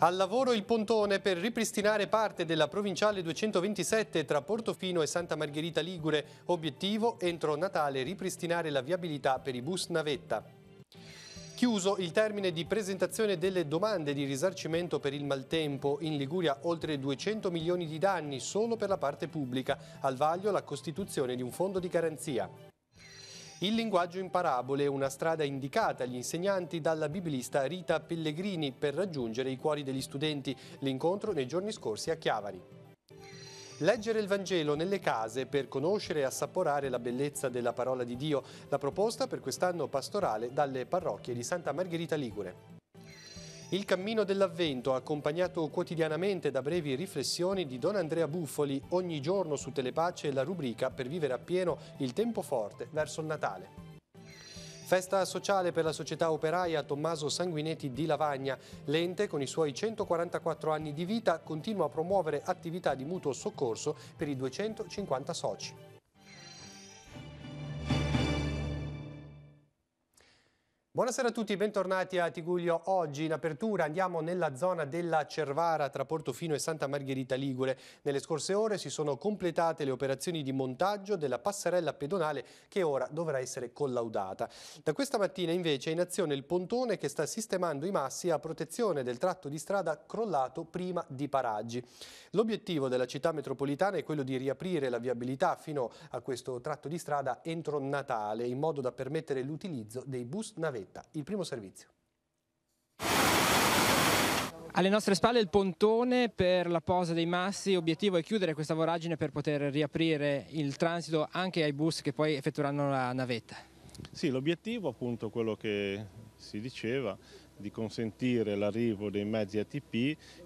Al lavoro il pontone per ripristinare parte della provinciale 227 tra Portofino e Santa Margherita Ligure. Obiettivo entro Natale ripristinare la viabilità per i bus navetta. Chiuso il termine di presentazione delle domande di risarcimento per il maltempo. In Liguria oltre 200 milioni di danni solo per la parte pubblica. Al vaglio la costituzione di un fondo di garanzia. Il linguaggio in parabole una strada indicata agli insegnanti dalla biblista Rita Pellegrini per raggiungere i cuori degli studenti. L'incontro nei giorni scorsi a Chiavari. Leggere il Vangelo nelle case per conoscere e assaporare la bellezza della parola di Dio, la proposta per quest'anno pastorale dalle parrocchie di Santa Margherita Ligure. Il cammino dell'avvento, accompagnato quotidianamente da brevi riflessioni di Don Andrea Buffoli, ogni giorno su Telepace la rubrica per vivere appieno il tempo forte verso il Natale. Festa sociale per la società operaia Tommaso Sanguinetti di Lavagna. L'ente, con i suoi 144 anni di vita, continua a promuovere attività di mutuo soccorso per i 250 soci. Buonasera a tutti, bentornati a Tiguglio. Oggi in apertura andiamo nella zona della Cervara tra Portofino e Santa Margherita Ligure. Nelle scorse ore si sono completate le operazioni di montaggio della passerella pedonale che ora dovrà essere collaudata. Da questa mattina invece è in azione il pontone che sta sistemando i massi a protezione del tratto di strada crollato prima di Paraggi. L'obiettivo della città metropolitana è quello di riaprire la viabilità fino a questo tratto di strada entro Natale in modo da permettere l'utilizzo dei bus navetti gavetta. Il primo servizio. Alle nostre spalle il pontone per la posa dei massi, obiettivo è chiudere questa voragine per poter riaprire il transito anche ai bus che poi effettueranno la navetta. Sì, l'obiettivo appunto quello che si diceva di consentire l'arrivo dei mezzi ATP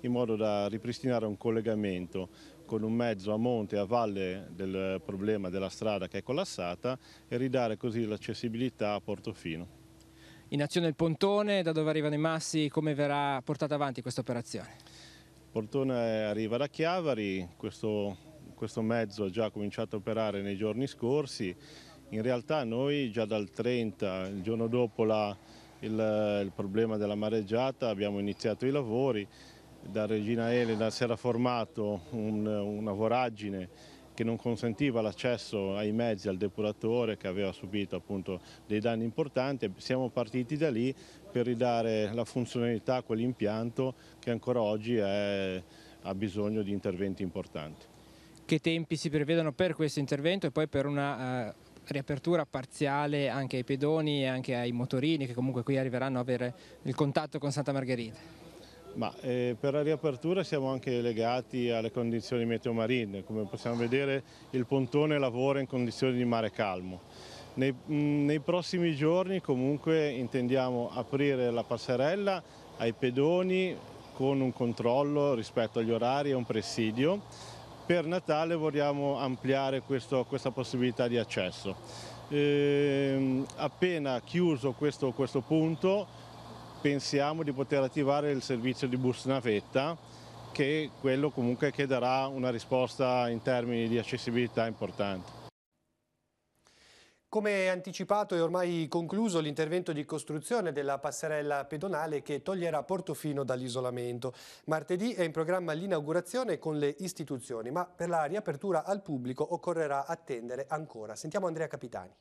in modo da ripristinare un collegamento con un mezzo a monte e a valle del problema della strada che è collassata e ridare così l'accessibilità a Portofino in azione il pontone, da dove arrivano i massi, come verrà portata avanti questa operazione? Il pontone arriva da Chiavari, questo, questo mezzo ha già cominciato a operare nei giorni scorsi, in realtà noi già dal 30, il giorno dopo la, il, il, problema della mareggiata, abbiamo iniziato i lavori, da Regina Elena si era formato un, una voragine che non consentiva l'accesso ai mezzi al depuratore che aveva subito appunto dei danni importanti. Siamo partiti da lì per ridare la funzionalità a quell'impianto che ancora oggi è, ha bisogno di interventi importanti. Che tempi si prevedono per questo intervento e poi per una uh riapertura parziale anche ai pedoni e anche ai motorini che comunque qui arriveranno a avere il contatto con Santa Margherita. Ma, eh, per la riapertura siamo anche legati alle condizioni meteo marine, come possiamo vedere il pontone lavora in condizioni di mare calmo. Nei, mh, nei prossimi giorni comunque intendiamo aprire la passerella ai pedoni con un controllo rispetto agli orari e un presidio. Per Natale vogliamo ampliare questo, questa possibilità di accesso. Eh, appena chiuso questo, questo punto pensiamo di poter attivare il servizio di bus navetta che è quello comunque che darà una risposta in termini di accessibilità importante. Come anticipato è ormai concluso l'intervento di costruzione della passerella pedonale che toglierà Portofino dall'isolamento. Martedì è in programma l'inaugurazione con le istituzioni, ma per la riapertura al pubblico occorrerà attendere ancora. Sentiamo Andrea Capitani.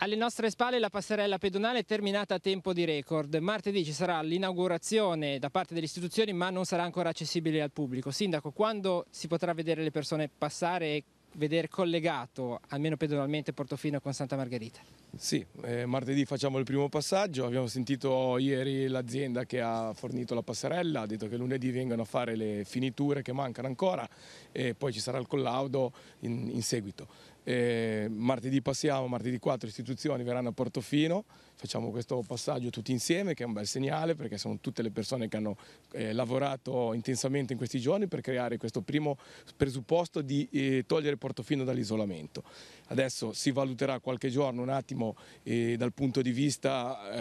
Alle nostre spalle la passerella pedonale è terminata a tempo di record. Martedì ci sarà l'inaugurazione da parte delle istituzioni ma non sarà ancora accessibile al pubblico. Sindaco, quando si potrà vedere le persone passare e vedere collegato almeno pedonalmente Portofino con Santa Margherita? Sì, eh, martedì facciamo il primo passaggio, abbiamo sentito ieri l'azienda che ha fornito la passerella, ha detto che lunedì vengono a fare le finiture che mancano ancora e poi ci sarà il collaudo in, in seguito. Eh, martedì passiamo, martedì 4 istituzioni verranno a Portofino, facciamo questo passaggio tutti insieme che è un bel segnale perché sono tutte le persone che hanno eh, lavorato intensamente in questi giorni per creare questo primo presupposto di eh, togliere Portofino dall'isolamento. Adesso si valuterà qualche giorno un attimo eh, dal punto di vista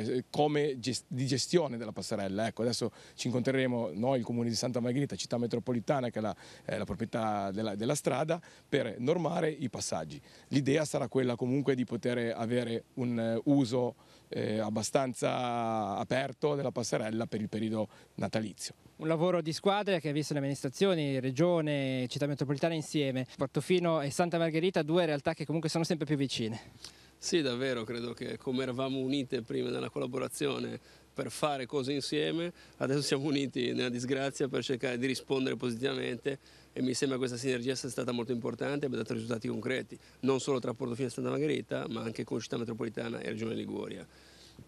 eh, come gest di gestione della passerella. Ecco, adesso ci incontreremo noi, il comune di Santa Margherita, città metropolitana che è la, la proprietà della, della strada, per normare i passaggi. L'idea sarà quella comunque di poter avere un eh, uso eh, abbastanza aperto della passerella per il periodo natalizio. Un lavoro di squadra che ha visto le amministrazioni, regione, città metropolitana insieme, Portofino e Santa Margherita, due realtà che comunque sono sempre più vicine. Sì, davvero, credo che come eravamo unite prima nella collaborazione per fare cose insieme, adesso siamo uniti nella disgrazia per cercare di rispondere positivamente e mi sembra questa sinergia sia stata molto importante e abbia dato risultati concreti, non solo tra Portofino e Santa Margherita, ma anche con Città Metropolitana e Regione Liguria.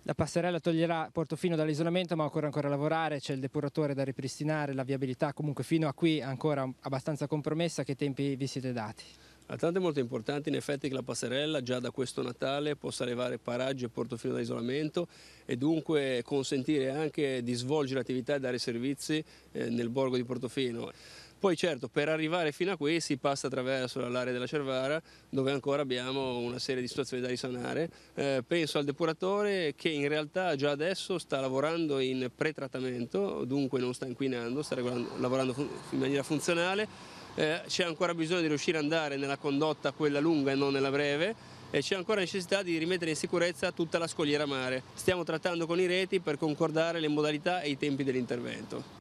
La passerella toglierà Portofino dall'isolamento ma occorre ancora lavorare, c'è il depuratore da ripristinare, la viabilità comunque fino a qui ancora abbastanza compromessa, che tempi vi siete dati? Altrettanto è molto importante in effetti che la passerella già da questo Natale possa levare Paraggio e Portofino dall'isolamento e dunque consentire anche di svolgere attività e dare servizi eh, nel borgo di Portofino. Poi certo per arrivare fino a qui si passa attraverso l'area della Cervara dove ancora abbiamo una serie di situazioni da risanare. Eh, penso al depuratore che in realtà già adesso sta lavorando in pretrattamento, dunque non sta inquinando, sta lavorando in maniera funzionale. Eh, c'è ancora bisogno di riuscire ad andare nella condotta quella lunga e non nella breve e c'è ancora necessità di rimettere in sicurezza tutta la scogliera mare. Stiamo trattando con i reti per concordare le modalità e i tempi dell'intervento.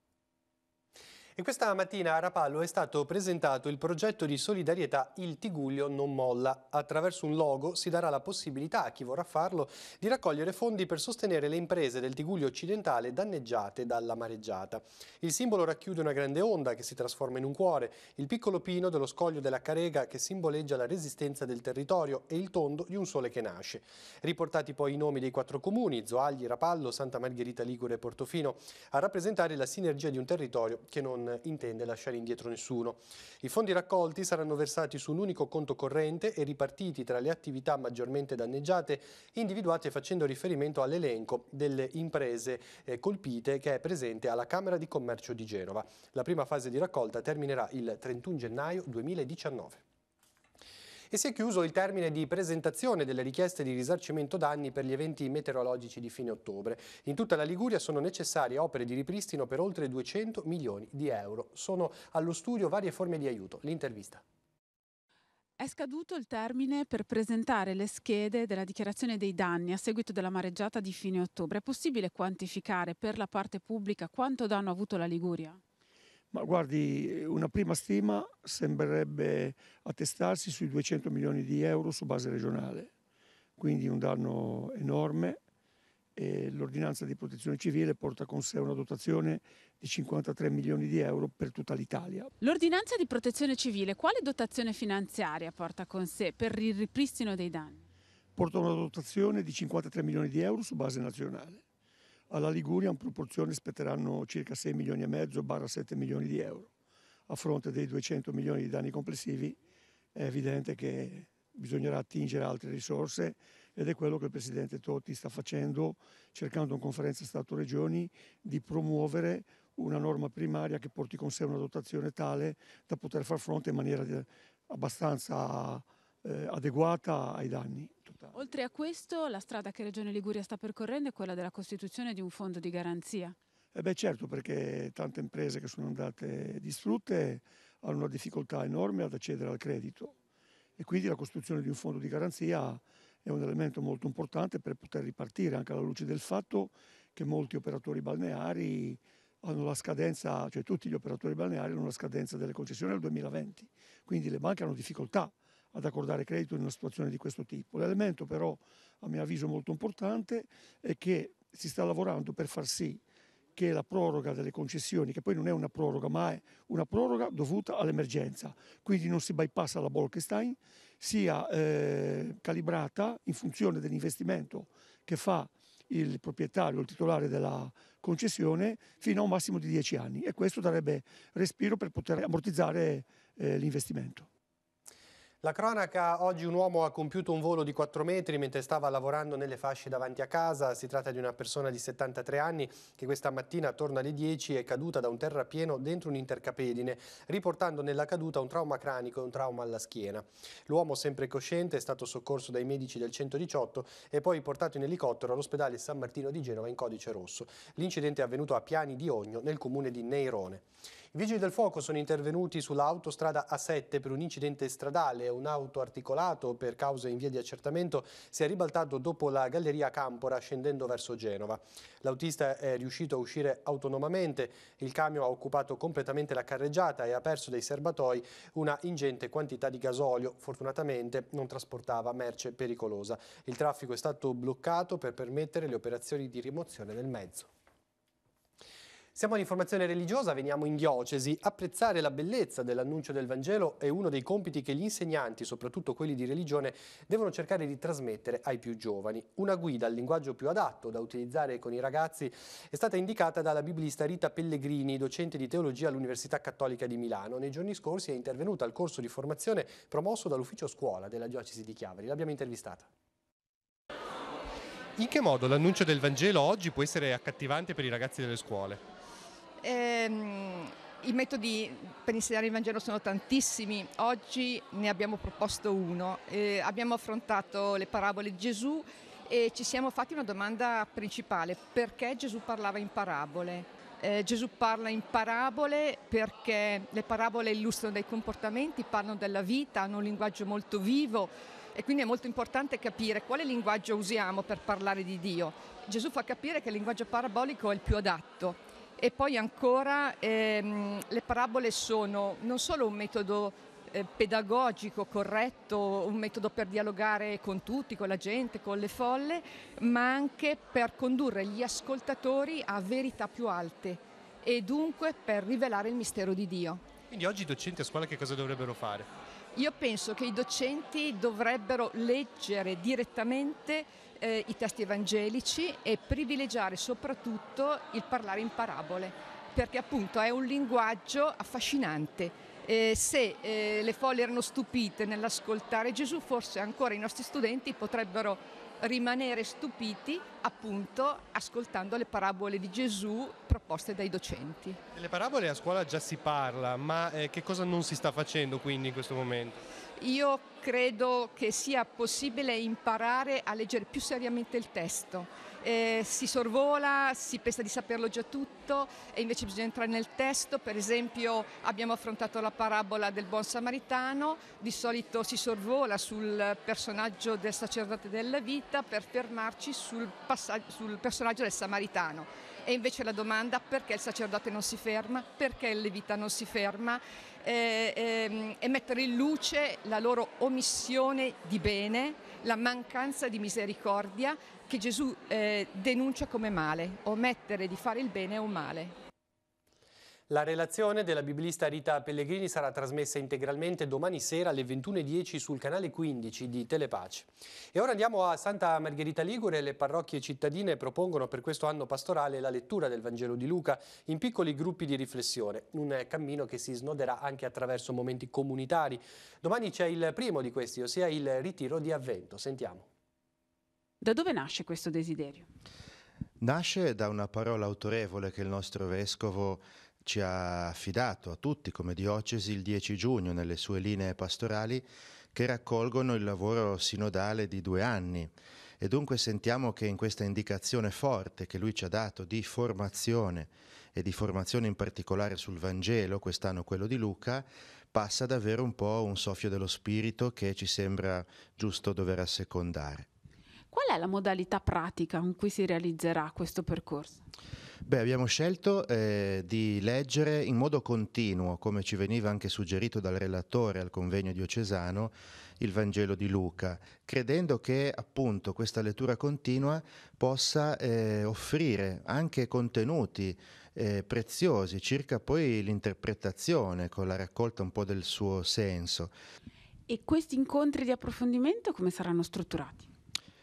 In questa mattina a Rapallo è stato presentato il progetto di solidarietà Il Tiguglio non molla. Attraverso un logo si darà la possibilità a chi vorrà farlo di raccogliere fondi per sostenere le imprese del Tiguglio occidentale danneggiate dalla mareggiata. Il simbolo racchiude una grande onda che si trasforma in un cuore, il piccolo pino dello scoglio della Carega che simboleggia la resistenza del territorio e il tondo di un sole che nasce. Riportati poi i nomi dei quattro comuni, Zoagli, Rapallo, Santa Margherita Ligure e Portofino, a rappresentare la sinergia di un territorio che non intende lasciare indietro nessuno. I fondi raccolti saranno versati su un unico conto corrente e ripartiti tra le attività maggiormente danneggiate individuate facendo riferimento all'elenco delle imprese eh, colpite che è presente alla Camera di Commercio di Genova. La prima fase di raccolta terminerà il 31 gennaio 2019 e si è chiuso il termine di presentazione delle richieste di risarcimento danni per gli eventi meteorologici di fine ottobre. In tutta la Liguria sono necessarie opere di ripristino per oltre 200 milioni di euro. Sono allo studio varie forme di aiuto. L'intervista. È scaduto il termine per presentare le schede della dichiarazione dei danni a seguito della mareggiata di fine ottobre. È possibile quantificare per la parte pubblica quanto danno ha avuto la Liguria? Ma guardi, una prima stima sembrerebbe attestarsi sui 200 milioni di euro su base regionale, quindi un danno enorme e l'ordinanza di protezione civile porta con sé una dotazione di 53 milioni di euro per tutta l'Italia. L'ordinanza di protezione civile quale dotazione finanziaria porta con sé per il ripristino dei danni? Porta una dotazione di 53 milioni di euro su base nazionale alla Liguria in proporzione spetteranno circa 6 milioni e mezzo, barra 7 milioni di euro. A fronte dei 200 milioni di danni complessivi è evidente che bisognerà attingere altre risorse ed è quello che il Presidente Totti sta facendo cercando in conferenza Stato-Regioni di promuovere una norma primaria che porti con sé una dotazione tale da poter far fronte in maniera eh, abbastanza eh, adeguata ai danni aiuta. Oltre a questo, la strada che Regione Liguria sta percorrendo è quella della costituzione di un fondo di garanzia. Eh beh certo, perché tante imprese che sono andate distrutte hanno una difficoltà enorme ad accedere al credito e quindi la costruzione di un fondo di garanzia è un elemento molto importante per poter ripartire anche alla luce del fatto che molti operatori balneari hanno la scadenza, cioè tutti gli operatori balneari hanno la scadenza delle concessioni al 2020, quindi le banche hanno difficoltà ad accordare credito in una situazione di questo tipo. L'elemento però, a mio avviso molto importante, è che si sta lavorando per far sì che la proroga delle concessioni, che poi non è una proroga, ma è una proroga dovuta all'emergenza, quindi non si bypassa la Bolkestein, sia eh, calibrata in funzione dell'investimento che fa il proprietario, il titolare della concessione, fino a un massimo di 10 anni e questo darebbe respiro per poter ammortizzare eh, l'investimento. La cronaca, oggi un uomo ha compiuto un volo di 4 metri mentre stava lavorando nelle fasce davanti a casa, si tratta di una persona di 73 anni che questa mattina attorno alle 10 è caduta da un terrapieno dentro un intercapedine, riportando nella caduta un trauma cranico e un trauma alla schiena. L'uomo sempre cosciente è stato soccorso dai medici del 118 e poi portato in elicottero all'ospedale San Martino di Genova in codice rosso. L'incidente è avvenuto a Piani di Ogno nel comune di Neirone. I vigili del fuoco sono intervenuti sull'autostrada A7 per un incidente stradale. Un auto articolato per cause in via di accertamento si è ribaltato dopo la galleria Campora scendendo verso Genova. L'autista è riuscito a uscire autonomamente, il camion ha occupato completamente la carreggiata e ha perso dei serbatoi una ingente quantità di gasolio. Fortunatamente non trasportava merce pericolosa. Il traffico è stato bloccato per permettere le operazioni di rimozione del mezzo. Siamo all'informazione religiosa, veniamo in diocesi. Apprezzare la bellezza dell'annuncio del Vangelo è uno dei compiti che gli insegnanti, soprattutto quelli di religione, devono cercare di trasmettere ai più giovani. Una guida al linguaggio più adatto da utilizzare con i ragazzi è stata indicata dalla biblista Rita Pellegrini, docente di teologia all'Università Cattolica di Milano. Nei giorni scorsi è intervenuta al corso di formazione promosso dall'ufficio scuola della diocesi di Chiavari. L'abbiamo intervistata. In che modo l'annuncio del Vangelo oggi può essere accattivante per i ragazzi delle scuole? Ehm, i metodi per insegnare il Vangelo sono tantissimi, oggi ne abbiamo proposto uno, eh, abbiamo affrontato le parabole di Gesù e ci siamo fatti una domanda principale, perché Gesù parlava in parabole? Eh, Gesù parla in parabole perché le parabole illustrano dei comportamenti, parlano della vita, hanno un linguaggio molto vivo e quindi è molto importante capire quale linguaggio usiamo per parlare di Dio. Gesù fa capire che il linguaggio parabolico è il più adatto e poi ancora ehm, le parabole sono non solo un metodo eh, pedagogico corretto, un metodo per dialogare con tutti, con la gente, con le folle, ma anche per condurre gli ascoltatori a verità più alte e dunque per rivelare il mistero di Dio. Quindi oggi i docenti a scuola che cosa dovrebbero fare? Io penso che i docenti dovrebbero leggere direttamente eh, i testi evangelici e privilegiare soprattutto il parlare in parabole, perché appunto è un linguaggio affascinante. Eh, se eh, le folle erano stupite nell'ascoltare Gesù, forse ancora i nostri studenti potrebbero rimanere stupiti appunto ascoltando le parabole di Gesù proposte dai docenti. Delle parabole a scuola già si parla, ma eh, che cosa non si sta facendo quindi in questo momento? Io credo che sia possibile imparare a leggere più seriamente il testo. Eh, si sorvola, si pensa di saperlo già tutto e invece bisogna entrare nel testo. Per esempio abbiamo affrontato la parabola del buon samaritano, di solito si sorvola sul personaggio del sacerdote della vita per fermarci sul, sul personaggio del samaritano. E invece la domanda perché il sacerdote non si ferma, perché il levita non si ferma eh, eh, e mettere in luce la loro omissione di bene, la mancanza di misericordia che Gesù eh, denuncia come male, omettere di fare il bene è un male. La relazione della biblista Rita Pellegrini sarà trasmessa integralmente domani sera alle 21.10 sul canale 15 di Telepace. E ora andiamo a Santa Margherita Ligure. Le parrocchie cittadine propongono per questo anno pastorale la lettura del Vangelo di Luca in piccoli gruppi di riflessione, un cammino che si snoderà anche attraverso momenti comunitari. Domani c'è il primo di questi, ossia il ritiro di avvento. Sentiamo. Da dove nasce questo desiderio? Nasce da una parola autorevole che il nostro vescovo ci ha affidato a tutti come diocesi il 10 giugno nelle sue linee pastorali che raccolgono il lavoro sinodale di due anni. E dunque sentiamo che in questa indicazione forte che lui ci ha dato di formazione e di formazione in particolare sul Vangelo, quest'anno quello di Luca, passa davvero un po' un soffio dello spirito che ci sembra giusto dover assecondare. Qual è la modalità pratica con cui si realizzerà questo percorso? Beh, abbiamo scelto eh, di leggere in modo continuo, come ci veniva anche suggerito dal relatore al convegno diocesano, il Vangelo di Luca, credendo che appunto questa lettura continua possa eh, offrire anche contenuti eh, preziosi circa poi l'interpretazione con la raccolta un po' del suo senso. E questi incontri di approfondimento come saranno strutturati?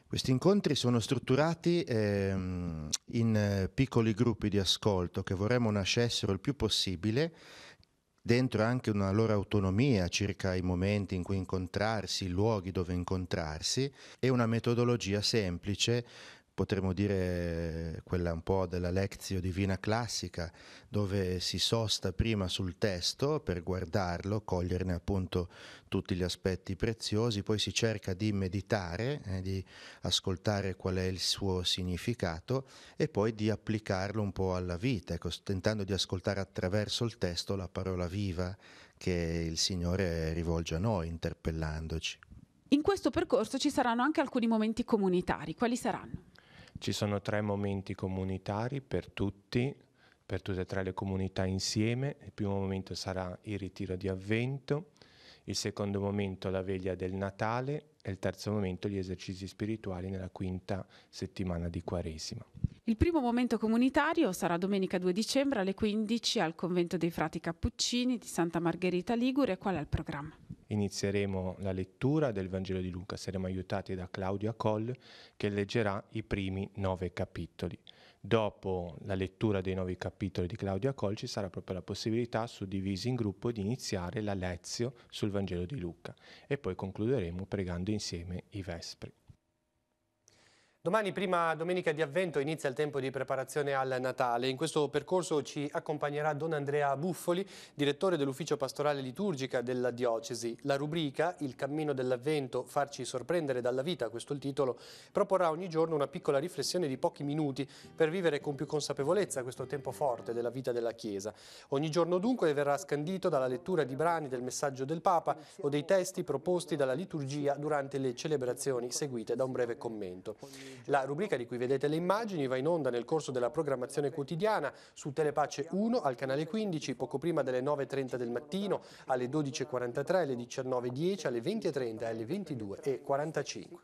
Questi incontri sono strutturati ehm, in eh, piccoli gruppi di ascolto che vorremmo nascessero il più possibile dentro anche una loro autonomia circa i momenti in cui incontrarsi, i luoghi dove incontrarsi e una metodologia semplice potremmo dire quella un po' della lezio divina classica, dove si sosta prima sul testo per guardarlo, coglierne appunto tutti gli aspetti preziosi, poi si cerca di meditare, eh, di ascoltare qual è il suo significato e poi di applicarlo un po' alla vita, ecco, tentando di ascoltare attraverso il testo la parola viva che il Signore rivolge a noi, interpellandoci. In questo percorso ci saranno anche alcuni momenti comunitari. Quali saranno? Ci sono tre momenti comunitari per tutti, per tutte e tre le comunità insieme. Il primo momento sarà il ritiro di avvento, il secondo momento la veglia del Natale e il terzo momento gli esercizi spirituali nella quinta settimana di Quaresima. Il primo momento comunitario sarà domenica 2 dicembre alle 15 al convento dei frati Cappuccini di Santa Margherita Ligure. Qual è il programma? inizieremo la lettura del Vangelo di Luca. Saremo aiutati da Claudia Coll che leggerà i primi nove capitoli. Dopo la lettura dei nove capitoli di Claudia Coll ci sarà proprio la possibilità, suddivisi in gruppo, di iniziare la lezione sul Vangelo di Luca e poi concluderemo pregando insieme i Vespri. Domani, prima domenica di avvento, inizia il tempo di preparazione al Natale. In questo percorso ci accompagnerà Don Andrea Buffoli, direttore dell'ufficio pastorale liturgica della diocesi. La rubrica Il cammino dell'avvento, farci sorprendere dalla vita, questo è il titolo, proporrà ogni giorno una piccola riflessione di pochi minuti per vivere con più consapevolezza questo tempo forte della vita della Chiesa. Ogni giorno dunque verrà scandito dalla lettura di brani del messaggio del Papa o dei testi proposti dalla liturgia durante le celebrazioni seguite da un breve commento. La rubrica di cui vedete le immagini va in onda nel corso della programmazione quotidiana su Telepace 1 al canale 15, poco prima delle 9.30 del mattino, alle 12.43, alle 19.10, alle 20.30 e alle 22.45.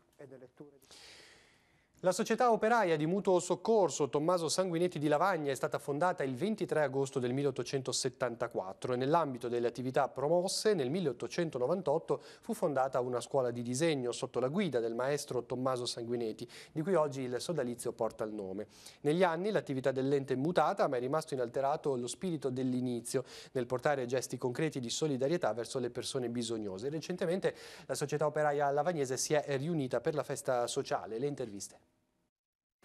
La società operaia di mutuo soccorso Tommaso Sanguinetti di Lavagna è stata fondata il 23 agosto del 1874 e nell'ambito delle attività promosse nel 1898 fu fondata una scuola di disegno sotto la guida del maestro Tommaso Sanguinetti, di cui oggi il sodalizio porta il nome. Negli anni l'attività dell'ente è mutata ma è rimasto inalterato lo spirito dell'inizio nel portare gesti concreti di solidarietà verso le persone bisognose. Recentemente la società operaia lavagnese si è riunita per la festa sociale. Le interviste.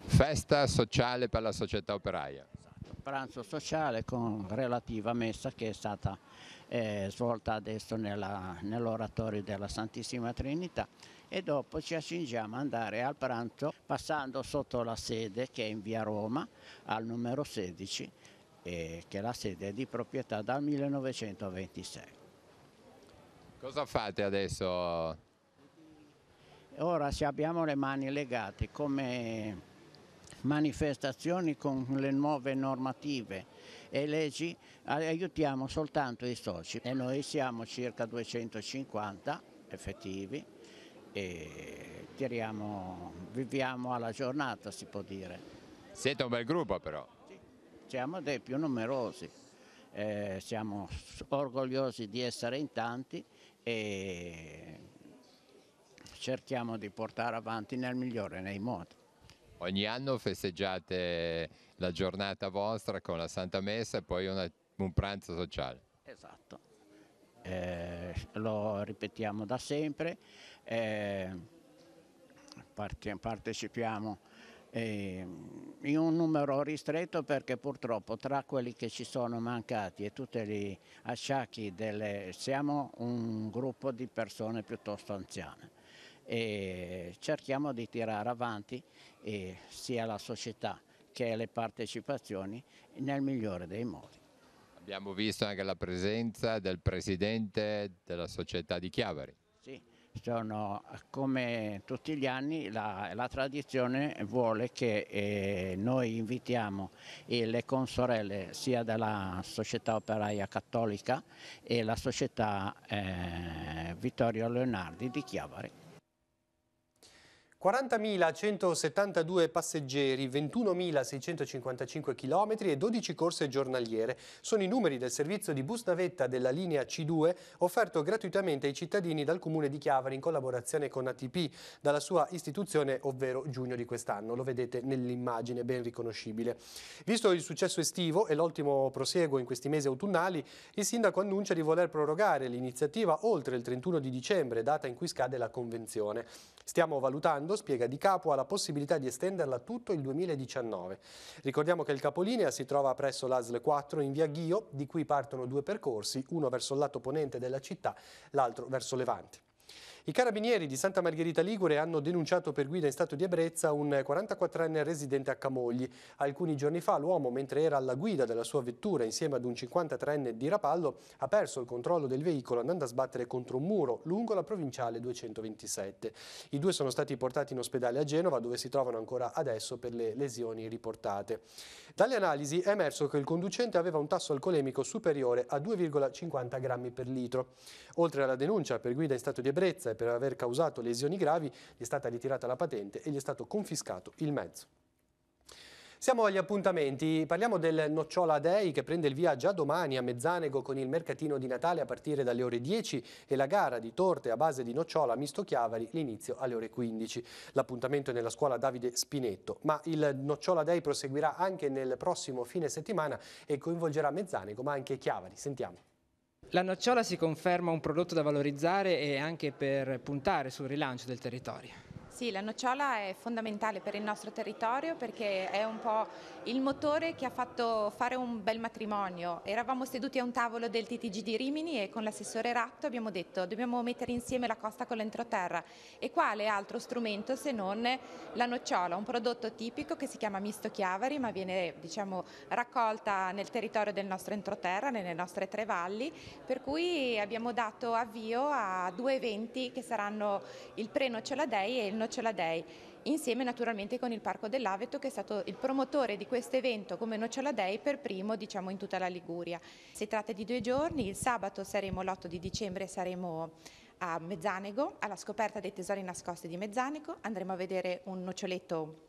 Festa sociale per la società operaia. Esatto, pranzo sociale con relativa messa che è stata eh, svolta adesso nell'oratorio nell della Santissima Trinità e dopo ci accingiamo ad andare al pranzo passando sotto la sede che è in via Roma al numero 16 eh, che è la sede di proprietà dal 1926. Cosa fate adesso? Ora se abbiamo le mani legate come manifestazioni con le nuove normative e leggi, eh, aiutiamo soltanto i soci e noi siamo circa 250 effettivi e tiriamo, viviamo alla giornata si può dire. Siete un bel gruppo però. Sì, siamo dei più numerosi, eh, siamo orgogliosi di essere in tanti e cerchiamo di portare avanti nel migliore nei modi. Ogni anno festeggiate la giornata vostra con la Santa Messa e poi una, un pranzo sociale. Esatto, eh, lo ripetiamo da sempre, eh, partecipiamo eh, in un numero ristretto perché purtroppo tra quelli che ci sono mancati e tutti gli acciacchi delle, siamo un gruppo di persone piuttosto anziane e cerchiamo di tirare avanti eh, sia la società che le partecipazioni nel migliore dei modi. Abbiamo visto anche la presenza del presidente della società di Chiavari. Sì, sono, come tutti gli anni la, la tradizione vuole che eh, noi invitiamo eh, le consorelle sia della società operaia cattolica e la società eh, Vittorio Leonardi di Chiavari. 40.172 passeggeri, 21.655 km e 12 corse giornaliere sono i numeri del servizio di bus navetta della linea C2 offerto gratuitamente ai cittadini dal comune di Chiavari in collaborazione con ATP dalla sua istituzione ovvero giugno di quest'anno, lo vedete nell'immagine ben riconoscibile. Visto il successo estivo e l'ottimo proseguo in questi mesi autunnali, il sindaco annuncia di voler prorogare l'iniziativa oltre il 31 di dicembre, data in cui scade la convenzione. Stiamo valutando Orlando spiega di capo ha la possibilità di estenderla tutto il 2019. Ricordiamo che il capolinea si trova presso l'ASL 4 in via Ghio, di cui partono due percorsi, uno verso il lato ponente della città, l'altro verso Levante. I carabinieri di Santa Margherita Ligure hanno denunciato per guida in stato di ebbrezza un 44enne residente a Camogli. Alcuni giorni fa l'uomo, mentre era alla guida della sua vettura insieme ad un 53enne di Rapallo, ha perso il controllo del veicolo andando a sbattere contro un muro lungo la provinciale 227. I due sono stati portati in ospedale a Genova dove si trovano ancora adesso per le lesioni riportate. Dalle analisi è emerso che il conducente aveva un tasso alcolemico superiore a 2,50 grammi per litro. Oltre alla denuncia per guida in stato di ebbrezza e per aver causato lesioni gravi, gli è stata ritirata la patente e gli è stato confiscato il mezzo. Siamo agli appuntamenti, parliamo del Nocciola Day che prende il via già domani a Mezzanego con il mercatino di Natale a partire dalle ore 10 e la gara di torte a base di nocciola Misto Chiavari l'inizio alle ore 15. L'appuntamento è nella scuola Davide Spinetto, ma il Nocciola Day proseguirà anche nel prossimo fine settimana e coinvolgerà Mezzanego ma anche Chiavari. Sentiamo. La nocciola si conferma un prodotto da valorizzare e anche per puntare sul rilancio del territorio. Sì, la nocciola è fondamentale per il nostro territorio perché è un po' il motore che ha fatto fare un bel matrimonio. Eravamo seduti a un tavolo del TTG di Rimini e con l'assessore Ratto abbiamo detto dobbiamo mettere insieme la costa con l'entroterra e quale altro strumento se non la nocciola, un prodotto tipico che si chiama misto chiavari ma viene diciamo, raccolta nel territorio del nostro entroterra, nelle nostre tre valli, per cui abbiamo dato avvio a due eventi che saranno il pre-nocciola day e il nocciola Noccioladei, insieme naturalmente con il Parco dell'Aveto che è stato il promotore di questo evento come Nocciola Day per primo diciamo, in tutta la Liguria. Si tratta di due giorni, il sabato saremo l'8 di dicembre, saremo a Mezzanego, alla scoperta dei tesori nascosti di Mezzanico, andremo a vedere un noccioletto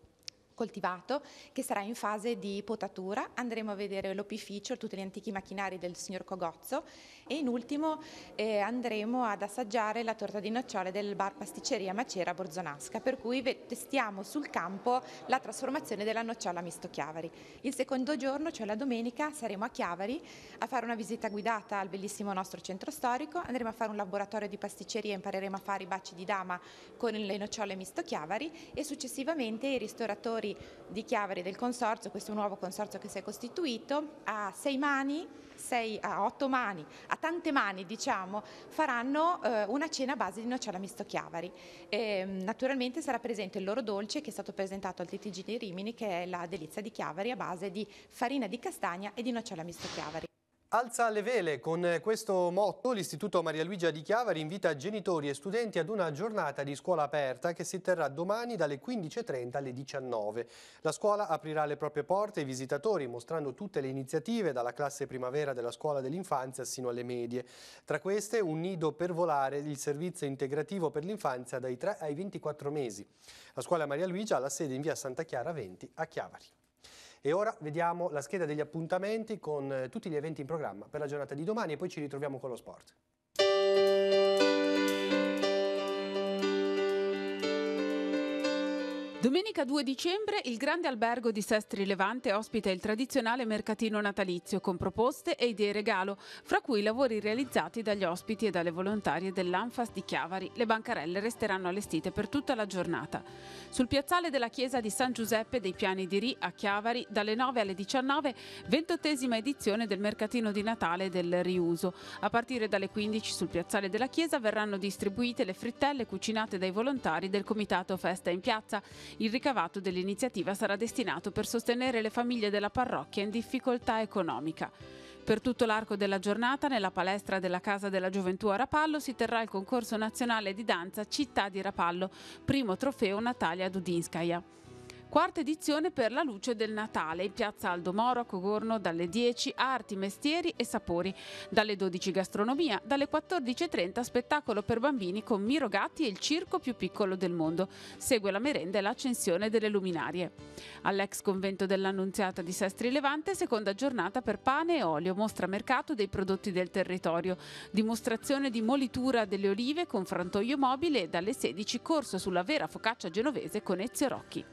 coltivato che sarà in fase di potatura. Andremo a vedere l'opificio, tutti gli antichi macchinari del signor Cogozzo e in ultimo eh, andremo ad assaggiare la torta di nocciole del bar pasticceria Macera Borzonasca, per cui testiamo sul campo la trasformazione della nocciola misto Chiavari. Il secondo giorno, cioè la domenica, saremo a Chiavari a fare una visita guidata al bellissimo nostro centro storico, andremo a fare un laboratorio di pasticceria, impareremo a fare i baci di dama con le nocciole misto Chiavari e successivamente i ristoratori di Chiavari del consorzio, questo nuovo consorzio che si è costituito, a sei mani, sei, a otto mani, a tante mani diciamo, faranno eh, una cena a base di nocciola misto Chiavari. E, ehm, naturalmente sarà presente il loro dolce che è stato presentato al TTG di Rimini, che è la delizia di Chiavari a base di farina di castagna e di nocciola misto Chiavari. Alza le vele, con questo motto l'Istituto Maria Luigia di Chiavari invita genitori e studenti ad una giornata di scuola aperta che si terrà domani dalle 15.30 alle 19.00. La scuola aprirà le proprie porte ai visitatori mostrando tutte le iniziative dalla classe primavera della scuola dell'infanzia sino alle medie. Tra queste un nido per volare, il servizio integrativo per l'infanzia dai 3 ai 24 mesi. La scuola Maria Luigia ha la sede in via Santa Chiara 20 a Chiavari. E ora vediamo la scheda degli appuntamenti con eh, tutti gli eventi in programma per la giornata di domani e poi ci ritroviamo con lo sport. Domenica 2 dicembre il grande albergo di Sestri Levante ospita il tradizionale mercatino natalizio con proposte e idee regalo, fra cui lavori realizzati dagli ospiti e dalle volontarie dell'Anfas di Chiavari. Le bancarelle resteranno allestite per tutta la giornata. Sul piazzale della chiesa di San Giuseppe dei Piani di Ri a Chiavari dalle 9 alle 19, ventottesima edizione del mercatino di Natale del riuso. A partire dalle 15 sul piazzale della chiesa verranno distribuite le frittelle cucinate dai volontari del comitato Festa in Piazza il ricavato dell'iniziativa sarà destinato per sostenere le famiglie della parrocchia in difficoltà economica. Per tutto l'arco della giornata, nella palestra della Casa della Gioventù a Rapallo, si terrà il concorso nazionale di danza Città di Rapallo, primo trofeo Natalia Dudinskaya. Quarta edizione per la luce del Natale in piazza Aldo Moro a Cogorno dalle 10 arti, mestieri e sapori, dalle 12 gastronomia, dalle 14.30 spettacolo per bambini con Miro Gatti e il circo più piccolo del mondo. Segue la merenda e l'accensione delle luminarie. All'ex convento dell'Annunziata di Sestri Levante, seconda giornata per pane e olio, mostra mercato dei prodotti del territorio, dimostrazione di molitura delle olive con frantoio mobile e dalle 16 corso sulla vera focaccia genovese con Ezio Rocchi.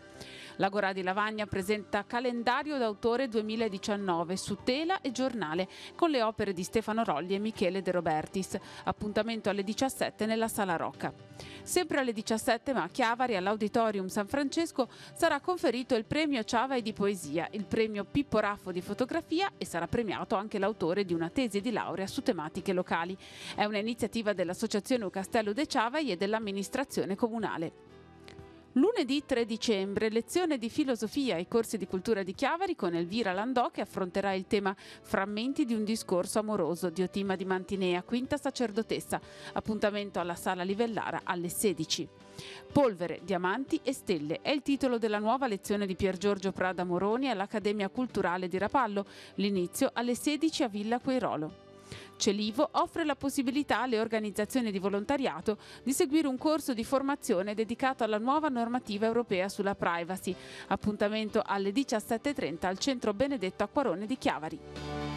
L'Agora di Lavagna presenta Calendario d'autore 2019 su tela e giornale con le opere di Stefano Rolli e Michele De Robertis. Appuntamento alle 17 nella Sala Rocca. Sempre alle 17 ma a Chiavari all'Auditorium San Francesco sarà conferito il premio Ciavai di poesia, il premio Pippo Raffo di fotografia e sarà premiato anche l'autore di una tesi di laurea su tematiche locali. È un'iniziativa dell'Associazione Castello de Ciavai e dell'amministrazione comunale. Lunedì 3 dicembre, lezione di filosofia e corsi di cultura di Chiavari con Elvira Landò che affronterà il tema Frammenti di un discorso amoroso di Otima di Mantinea, quinta sacerdotessa. Appuntamento alla Sala Livellara alle 16. Polvere, diamanti e stelle è il titolo della nuova lezione di Pier Giorgio Prada Moroni all'Accademia Culturale di Rapallo. L'inizio alle 16 a Villa Queirolo. Celivo offre la possibilità alle organizzazioni di volontariato di seguire un corso di formazione dedicato alla nuova normativa europea sulla privacy. Appuntamento alle 17.30 al Centro Benedetto Acquarone di Chiavari.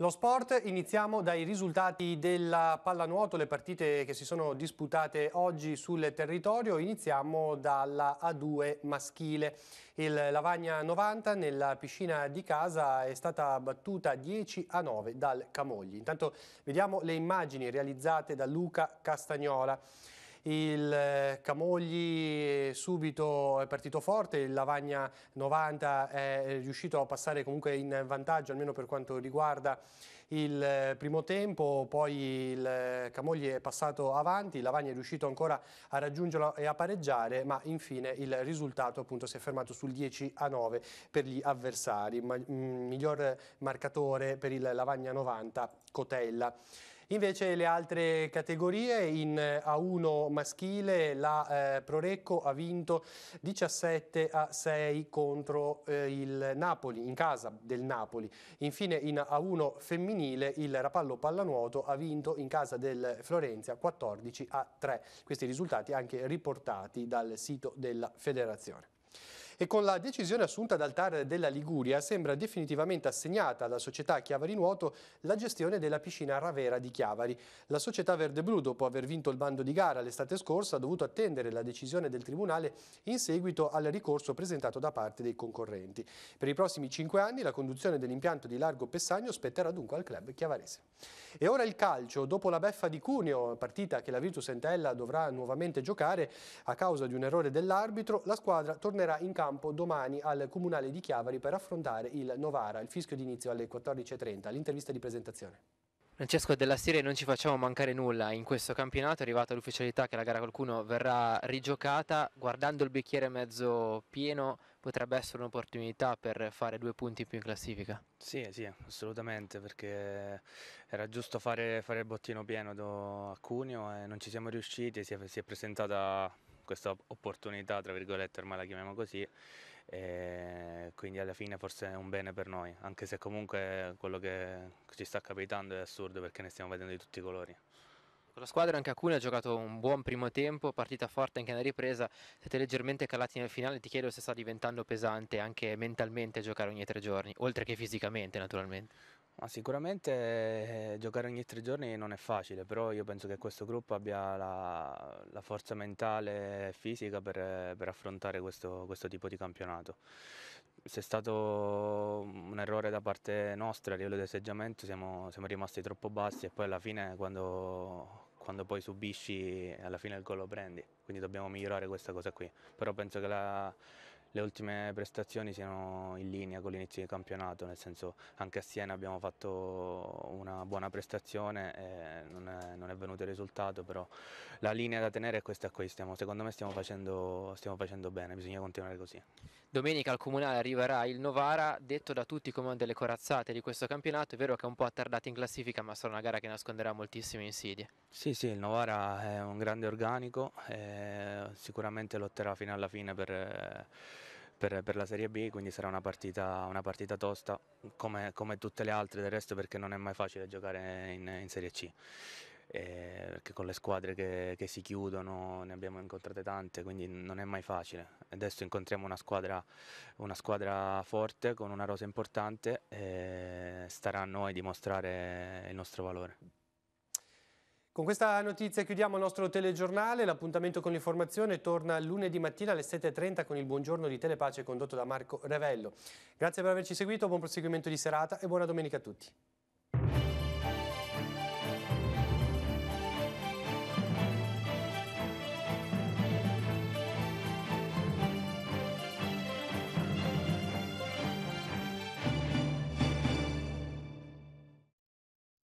Lo sport, iniziamo dai risultati della pallanuoto, le partite che si sono disputate oggi sul territorio. Iniziamo dalla A2 maschile. Il Lavagna 90 nella piscina di casa è stata battuta 10 a 9 dal Camogli. Intanto vediamo le immagini realizzate da Luca Castagnola il eh, Camogli subito è partito forte, il Lavagna 90 è riuscito a passare comunque in vantaggio almeno per quanto riguarda il eh, primo tempo, poi il eh, Camogli è passato avanti, il Lavagna è riuscito ancora a raggiungerlo e a pareggiare, ma infine il risultato appunto si è fermato sul 10 a 9 per gli avversari, mm, miglior marcatore per il Lavagna 90 Cotella. Invece le altre categorie in eh, A1 maschile la eh, Prorecco ha vinto 17 a 6 contro eh, il Napoli, in casa del Napoli. Infine in A1 femminile il Rapallo Pallanuoto ha vinto in casa del Florenza 14 a 3. Questi risultati anche riportati dal sito della federazione e con la decisione assunta dal TAR della Liguria sembra definitivamente assegnata alla società Chiavari Nuoto la gestione della piscina Ravera di Chiavari. La società Verdeblu, dopo aver vinto il bando di gara l'estate scorsa, ha dovuto attendere la decisione del Tribunale in seguito al ricorso presentato da parte dei concorrenti. Per i prossimi cinque anni la conduzione dell'impianto di Largo Pessagno spetterà dunque al club chiavarese. E ora il calcio, dopo la beffa di Cuneo, partita che la Virtus Entella dovrà nuovamente giocare a causa di un errore dell'arbitro, la squadra tornerà in campo campo domani al Comunale di Chiavari per affrontare il Novara. Il fischio d'inizio alle 14.30. L'intervista di presentazione. Francesco della Siria non ci facciamo mancare nulla in questo campionato, è arrivata l'ufficialità che la gara qualcuno verrà rigiocata, guardando il bicchiere mezzo pieno potrebbe essere un'opportunità per fare due punti più in classifica. Sì, sì, assolutamente, perché era giusto fare, fare il bottino pieno a Cuneo e non ci siamo riusciti, si è, si è presentata questa opportunità, tra virgolette ormai la chiamiamo così, quindi alla fine forse è un bene per noi, anche se comunque quello che ci sta capitando è assurdo perché ne stiamo vedendo di tutti i colori. Con la squadra anche a Cuneo ha giocato un buon primo tempo, partita forte anche nella ripresa, siete leggermente calati nel finale, ti chiedo se sta diventando pesante anche mentalmente giocare ogni tre giorni, oltre che fisicamente naturalmente. Ma sicuramente eh, giocare ogni tre giorni non è facile, però io penso che questo gruppo abbia la, la forza mentale e fisica per, per affrontare questo, questo, tipo di campionato. Se è stato un errore da parte nostra a livello di atteggiamento siamo, siamo rimasti troppo bassi e poi alla fine quando, quando poi subisci alla fine il gol lo prendi, quindi dobbiamo migliorare questa cosa qui. Però penso che la, le ultime prestazioni siano in linea con l'inizio di campionato, nel senso anche a Siena abbiamo fatto una buona prestazione, non è, non, è, venuto il risultato, però la linea da tenere è questa qui, stiamo, secondo me stiamo facendo, stiamo facendo bene, bisogna continuare così. Domenica al comunale arriverà il Novara, detto da tutti come una delle corazzate di questo campionato, è vero che è un po' attardato in classifica ma sarà una gara che nasconderà moltissime insidie. Sì, sì, il Novara è un grande organico, eh, sicuramente lotterà fino alla fine per... per, per, la Serie B, quindi sarà una partita, una partita tosta come, come, tutte le altre del resto perché non è mai facile giocare in, in Serie C eh, perché con le squadre che, che, si chiudono ne abbiamo incontrate tante, quindi non è mai facile. Adesso incontriamo una squadra, una squadra forte, con una rosa importante, e eh, starà a noi dimostrare il nostro valore. Con questa notizia chiudiamo il nostro telegiornale, l'appuntamento con l'informazione torna lunedì mattina alle 7.30 con il buongiorno di Telepace condotto da Marco Revello. Grazie per averci seguito, buon proseguimento di serata e buona domenica a tutti.